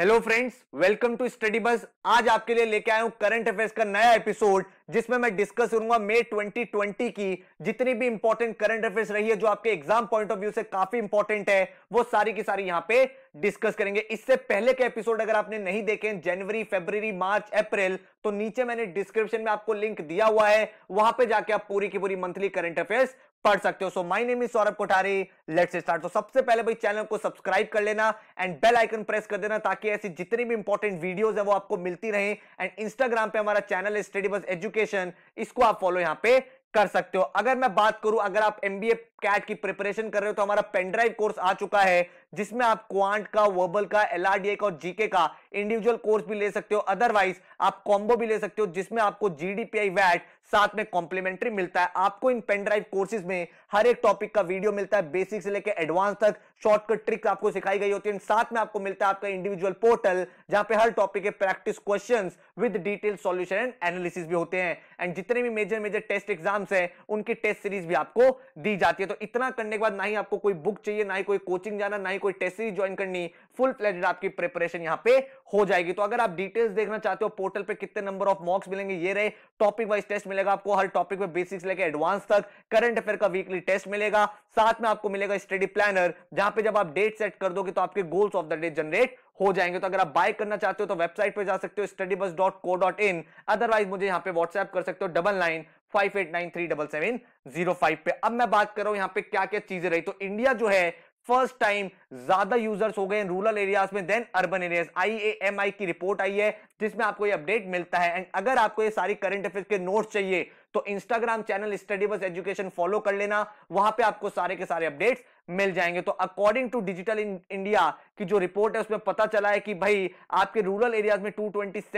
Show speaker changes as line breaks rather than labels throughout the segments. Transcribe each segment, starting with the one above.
hello friends welcome to study bus आज आपके लिए लेके आया हूं करंट अफेयर्स का नया एपिसोड जिसमें मैं डिस्कस करूंगा मई 2020 की जितनी भी इंपॉर्टेंट करंट अफेयर्स रही है जो आपके एग्जाम पॉइंट ऑफ व्यू से काफी इंपॉर्टेंट है वो सारी की सारी यहां पे डिस्कस करेंगे इससे पहले के एपिसोड अगर आपने नहीं देखे जनवरी फेब्रवरी मार्च अप्रैल तो नीचे मैंने डिस्क्रिप्शन में आपको लिंक दिया हुआ है वहां पे जाके आप पूरी की पूरी मंथली करंट अफेयर्स पढ़ सकते हो so my name is Saurabh Kothari let's start तो सबसे पहले भाई चैनल को सब्सक्राइब कर लेना एंड बेल आइकन प्रेस कर देना ताकि ऐसी जितनी भी इंपॉर्टेंट वीडियोस है वो आपको मिलती रहे एंड इंस्टाग्राम पे हमारा चैनल है स्टडी बस एजुकेशन इसको आप फॉलो यहाँ पे कर सकते हो अगर मैं बात करूं अगर आप एमबीए कैट की प्रिपरेशन कर रहे हो तो हमारा पेनड्राइव कोर्स आ चुका है जिसमें आप क्वांट का वर्बल का एलआरडीए का और जीके का इंडिविजुअल कोर्स भी ले सकते हो अदरवाइज आप कॉम्बो भी ले सकते हो जिसमें आपको जीडीपीआई वैट साथ में कॉम्प्लीमेंट्री मिलता है आपको इन पेनड्राइव कोर्सेज में हर एक टॉपिक का वीडियो मिलता है बेसिक से लेकर एडवांस तक शॉर्टकट ट्रिक्स आपको सिखाई गई होती है साथ में आपको मिलता है आपका इंडिविजुअल पोर्टल जहां पे हर टॉपिक के practice question with detail solution and analysis भी होते हैं एंड जितने भी मेजर मेजर टेस्ट एग्जाम्स है उनकी टेस्ट सीरीज भी आपको दी जाती है तो इतना करने के बाद ना ही आपको कोई बुक चाहिए ना ही कोई कोचिंग जाना ना ही कोई टेस्ट सीरीज ज्वाइन करनी फुल प्लेजेड आपकी प्रिपरेशन यहाँ पे हो जाएगी तो अगर आप डिटेल्स देखना चाहते हो पोर्टल पे कितने नंबर ऑफ मॉक्स मिलेंगे ये रहे टॉपिक वाइज टेस्ट मिलेगा आपको हर टॉपिक में बेसिक्स लेके एडवांस तक करंट अफेयर का वीकली टेस्ट मिलेगा साथ में आपको मिलेगा स्टडी प्लानर जहां पे जब आप डेट सेट कर दोगे तो आपके goals of the day generate हो जाएंगे तो अगर आप बाय करना चाहते हो तो वेबसाइट पर जा सकते हो स्टडी बस dot co dot in otherwise मुझे यहाँ पे व्हाट्सएप कर सकते हो double nine five eight nine three double seven zero five पे अब मैं बात कर रहा हूं यहाँ पे क्या क्या चीजें रही तो इंडिया जो है फर्स्ट टाइम ज्यादा यूजर्स हो गए रूरल एरियाज में देन अर्बन एरियाज आईएएमआई की रिपोर्ट आई है जिसमें आपको ये अपडेट मिलता है एंड अगर आपको ये सारी करंट अफेयर के नोट्स चाहिए तो Instagram channel study bus education follow कर लेना वहां पे आपको सारे के सारे अपडेट्स मिल जाएंगे तो अकॉर्डिंग टू डिजिटल इंडिया की जो रिपोर्ट है उसमें पता चला है कि भाई आपके रूरल एरियाज में 227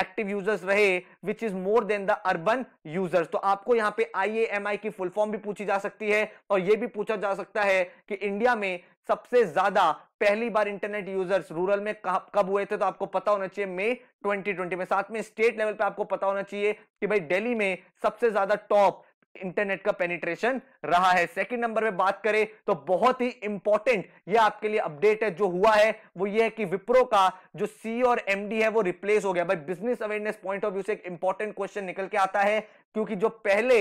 एक्टिव यूजर्स रहे which is more than the urban users तो आपको यहाँ पे आई की फुल फॉर्म भी पूछी जा सकती है और यह भी पूछा जा सकता है कि इंडिया में सबसे ज्यादा पहली बार इंटरनेट यूजर्स रूरल में कब हुए थे तो आपको पता होना चाहिए मई 2020 में साथ में स्टेट लेवल पे आपको पता होना चाहिए कि भाई दिल्ली में सबसे ज्यादा टॉप इंटरनेट का पेनिट्रेशन रहा है सेकंड नंबर में बात करें तो बहुत ही इंपॉर्टेंट ये आपके लिए अपडेट है जो हुआ है वो ये है कि विप्रो का जो सी और एमडी है वो रिप्लेस हो गया भाई business awareness point of view से एक इंपॉर्टेंट क्वेश्चन निकल के आता है क्योंकि जो पहले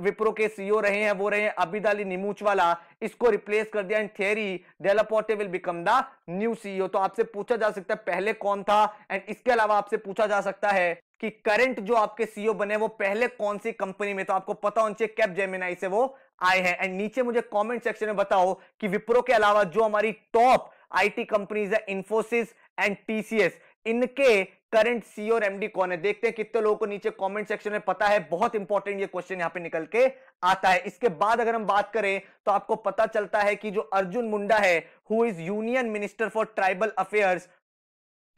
विप्रो के सीईओ e रहे हैं वो रहे हैं अबिदाली निमूचवाला इसको रिप्लेस कर दिया in Thierry Delaporte will become the new CEO तो आपसे पूछा जा सकता है पहले कौन था एंड इसके अलावा आपसे पूछा जा सकता है कि करंट जो आपके सीईओ e बने वो पहले कौन सी कंपनी में तो आपको पता होना चाहिए कैप जेमिनाई से वो आए हैं एंड नीचे मुझे कमेंट सेक्शन में बताओ कि विप्रो के अलावा जो हमारी टॉप आईटी कंपनीज है इंफोसिस एंड टीसीएस इनके करंट सी e और एमडी कौन है देखते हैं कितने लोगों को नीचे कमेंट सेक्शन में पता है बहुत इंपॉर्टेंट ये क्वेश्चन यहां पे निकल के आता है इसके बाद अगर हम बात करें तो आपको पता चलता है कि जो अर्जुन मुंडा है who is union minister for tribal affairs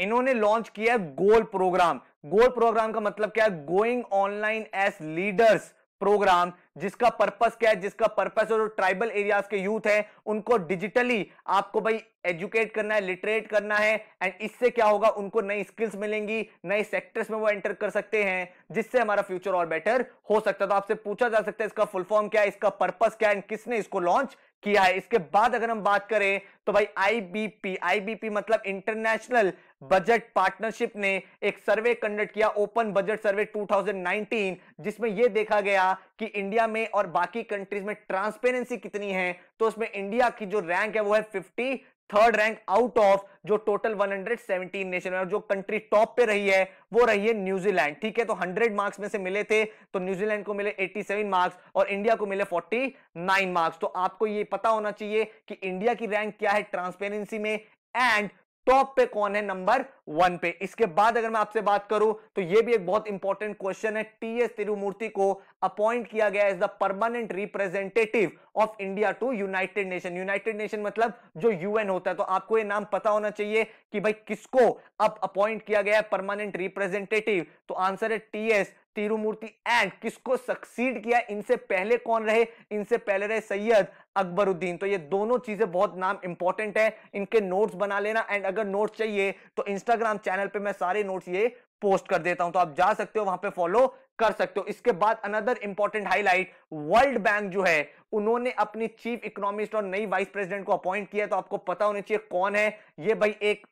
इन्होंने लॉन्च किया गोल प्रोग्राम गोल प्रोग्राम का मतलब क्या है going online as leaders program जिसका पर्पस क्या है जिसका पर्पस है जो ट्राइबल एरियाज के यूथ हैं उनको डिजिटली आपको भाई एजुकेट करना है लिटरेट करना है एंड इससे क्या होगा उनको नई स्किल्स मिलेंगी नए सेक्टर्स में वो एंटर कर सकते हैं जिससे हमारा फ्यूचर और बेटर हो सकता है तो आपसे पूछा जा सकता है इसका फुल फॉर्म क्या है इसका पर्पस क्या है किसने इसको लॉन्च किया है इसके बाद अगर हम बात करें तो भाई आईबीपी आईबीपी मतलब इंटरनेशनल बजट पार्टनरशिप ने एक सर्वे कंडक्ट किया ओपन बजट सर्वे 2019 जिसमें यह देखा गया कि इंडिया में और बाकी कंट्रीज में ट्रांसपेरेंसी कितनी है तो उसमें इंडिया की जो रैंक है वो है fifty third rank out of जो टोटल 117 नेशन और जो कंट्री टॉप पे रही है वो रही है न्यूजीलैंड ठीक है तो 100 मार्क्स में से मिले थे तो न्यूजीलैंड को मिले 87 मार्क्स और इंडिया को मिले 49 मार्क्स तो आपको ये पता होना चाहिए कि इंडिया की रैंक क्या है ट्रांसपेरेंसी में एंड टॉप पे कौन है नंबर वन पे इसके बाद अगर मैं आपसे बात करूं तो ये भी एक बहुत इंपॉर्टेंट क्वेश्चन है टी एस तिरुमूर्ति को अपॉइंट किया गया as the permanent representative of India to united nation united nation मतलब जो यूएन होता है तो आपको ये नाम पता होना चाहिए कि भाई किसको अब अपॉइंट किया गया है परमानेंट रिप्रेजेंटेटिव तो आंसर है टी एस तिरुमूर्ति एंड किसको सक्सीड किया इनसे पहले कौन रहे इनसे पहले रहे सैयद अकबरुद्दीन तो ये दोनों चीजें बहुत नाम इंपॉर्टेंट है इनके नोट्स बना लेना एंड अगर नोट्स चाहिए तो इंस्टाग्राम चैनल पे मैं सारे नोट्स ये पोस्ट कर देता हूं तो आप जा सकते हो वहां पे फॉलो कर सकते हो इसके बाद another important highlight world bank जो है उन्होंने अपनी चीफ इकोनॉमिस्ट और नई वाइस प्रेसिडेंट को अपॉइंट किया तो आपको पता होना चाहिए कौन है ये भाई एक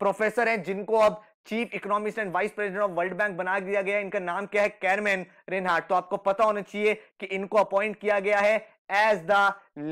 प्रोफेसर हैं जिनको अब chief economist and vice president of world bank बना दिया गया इनका नाम क्या है कैरमेन रेनहार्ट तो आपको पता होना चाहिए कि इनको अपॉइंट किया गया है as the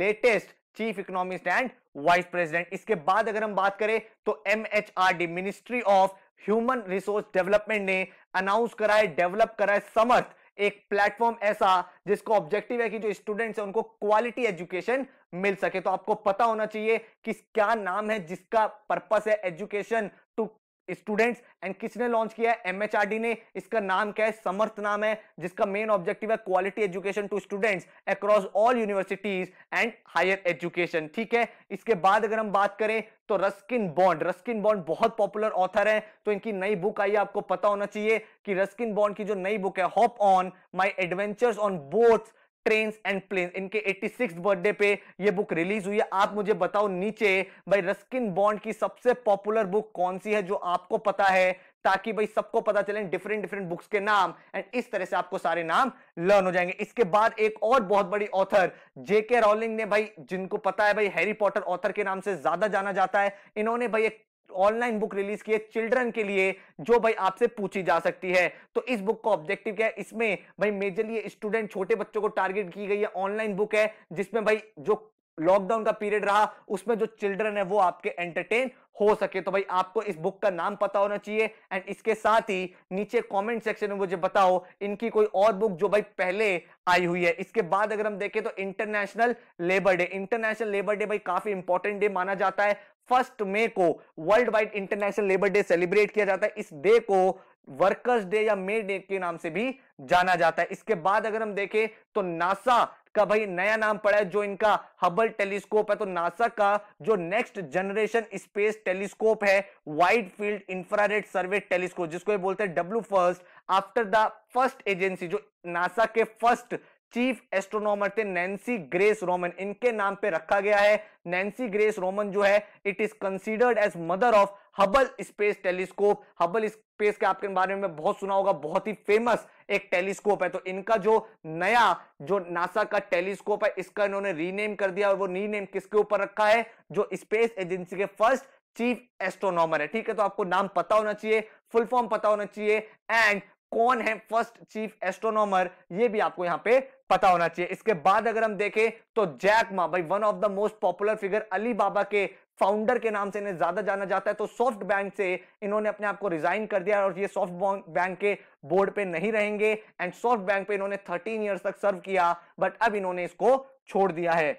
latest chief economist and vice president इसके बाद अगर हम बात करें तो M H R D ministry of human resource development ने अनाउंस कराए डेवलप कराए समर्थ एक प्लेटफॉर्म ऐसा जिसका ऑब्जेक्टिव है कि जो स्टूडेंट्स हैं उनको क्वालिटी एजुकेशन मिल सके तो आपको पता होना चाहिए कि क्या नाम है जिसका पर्पस है एजुकेशन टू स्टूडेंट्स एंड किसने लॉन्च किया है एमएचआरडी ने इसका नाम क्या है समर्थ नाम है जिसका मेन ऑब्जेक्टिव है quality education to students across all universities and higher education ठीक है इसके बाद अगर हम बात करें तो रस्किन बॉन्ड रस्किन बॉन्ड बहुत पॉपुलर ऑथर है तो इनकी नई बुक आई है आपको पता होना चाहिए कि रस्किन बॉन्ड की जो नई बुक है hop on my adventures on boats train and plane इनके 86 बर्थडे पे ये बुक रिलीज हुई है आप मुझे बताओ नीचे भाई रस्किन बॉन्ड की सबसे पॉपुलर बुक कौन सी है जो आपको पता है ताकि भाई सबको पता चले डिफरेंट डिफरेंट बुक्स के नाम एंड इस तरह से आपको सारे नाम लर्न हो जाएंगे इसके बाद एक और बहुत बड़ी ऑथर जेके रॉलिंग ने भाई जिनको पता है भाई हैरी पॉटर ऑथर के नाम से ज्यादा जाना जाता है इन्होंने भाई एक ऑनलाइन बुक रिलीज की है चिल्ड्रन के लिए जो भाई आपसे पूछी जा सकती है तो इस बुक का ऑब्जेक्टिव क्या है इसमें भाई मेजरली स्टूडेंट छोटे बच्चों को टारगेट की गई है ऑनलाइन बुक है जिसमें भाई जो लॉकडाउन का पीरियड रहा उसमें जो चिल्ड्रन है वो आपके एंटरटेन हो सके तो भाई आपको इस बुक का नाम पता होना चाहिए एंड इसके साथ ही नीचे कमेंट सेक्शन में मुझे बताओ इनकी कोई और बुक जो भाई पहले आई हुई है इसके बाद अगर हम देखें तो international labour day international labour day भाई काफी इंपॉर्टेंट डे माना जाता है फर्स्ट मे को world wide international labour day celebrate किया जाता है इस डे को वर्कर्स डे या मे डे के नाम से भी जाना जाता है इसके बाद अगर हम देखें तो नासा का भाई नया नाम पड़ा है जो इनका हबल टेलीस्कोप है तो नासा का जो नेक्स्ट जनरेशन स्पेस टेलीस्कोप है wide field infrared survey telescope जिसको ये बोलते हैं W first after the first agency जो नासा के फर्स्ट चीफ एस्ट्रोनॉमर थे नैन्सी ग्रेस रोमन इनके नाम पे रखा गया है नैन्सी ग्रेस रोमन जो है it is considered as mother of Hubble space telescope Hubble space के आपके बारे में बहुत सुना होगा बहुत ही फेमस एक टेलीस्कोप है तो इनका जो नया जो नासा का टेलीस्कोप है इसका इन्होंने रीनेम कर दिया और वो रीनेम किसके ऊपर रखा है जो स्पेस एजेंसी के फर्स्ट चीफ एस्ट्रोनॉमर है ठीक है तो आपको नाम पता होना चाहिए फुल फॉर्म पता होना चाहिए एंड कौन है फर्स्ट चीफ एस्ट्रोनॉमर ये भी आपको यहाँ पे पता होना चाहिए इसके बाद अगर हम देखें तो जैक मा भाई one of the most popular figure Alibaba के फाउंडर के नाम से इन्हें ज्यादा जाना जाता है तो सॉफ्ट बैंक से इन्होंने अपने आप को रिजाइन कर दिया और ये सॉफ्ट बैंक के बोर्ड पे नहीं रहेंगे एंड सॉफ्ट बैंक पे इन्होंने 13 इयर्स तक सर्व किया बट अब इन्होंने इसको छोड़ दिया है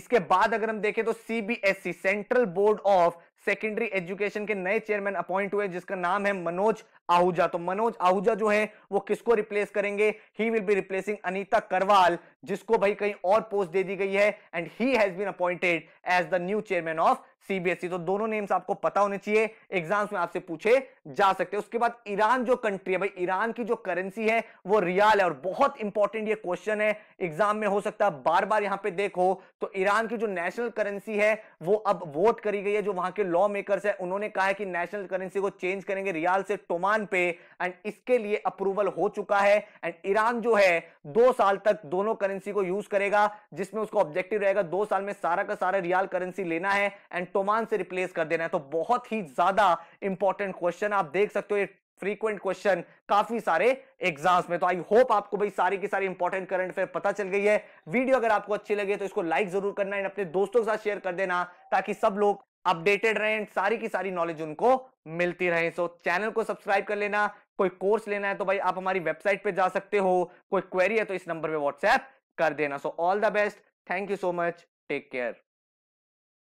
इसके बाद अगर हम देखें तो CBSE central board of secondary education के नए चेयरमैन अपॉइंट हुए जिसका नाम है मनोज आहूजा तो मनोज आहूजा जो है वो किसको रिप्लेस करेंगे he will be replacing Anita Karwal जिसको भाई कहीं और पोस्ट दे दी गई है and he has been appointed as the new chairman of CBSE तो दोनों नेम्स आपको पता होने चाहिए एग्जाम्स में आपसे पूछे जा सकते हैं उसके बाद ईरान जो कंट्री है भाई ईरान की जो करेंसी है वो रियाल है और बहुत इंपॉर्टेंट ये क्वेश्चन है एग्जाम में हो सकता है बार बार यहां पे देखो तो ईरान की जो नेशनल करेंसी है वो अब वोट करी गई है जो वहां के लॉ मेकर्स है उन्होंने कहा है कि नेशनल करेंसी को चेंज करेंगे रियाल से टोमान पे एंड इसके लिए अप्रूवल हो चुका है एंड ईरान जो है दो साल तक दोनों करेंसी को यूज करेगा जिसमें उसको ऑब्जेक्टिव रहेगा दो साल में सारा का सारा रियाल करेंसी लेना है एंड टोमान से रिप्लेस कर देना है तो बहुत ही ज्यादा इंपॉर्टेंट क्वेश्चन आप देख सकते हो ये फ्रीक्वेंट क्वेश्चन काफी सारे एग्जाम्स में तो आई होप आपको भाई सारी की सारी इंपॉर्टेंट करंट अफेयर पता चल गई है वीडियो अगर आपको अच्छी लगे तो इसको लाइक जरूर करना एंड अपने दोस्तों के साथ शेयर कर देना ताकि सब लोग अपडेटेड रहें सारी की सारी नॉलेज उनको मिलती रहे सो चैनल को सब्सक्राइब कर लेना कोई कोर्स लेना है तो भाई आप हमारी वेबसाइट पे जा सकते हो कोई क्वेरी है तो इस नंबर पे व्हाट्सएप कर देना so all the best thank you so much take care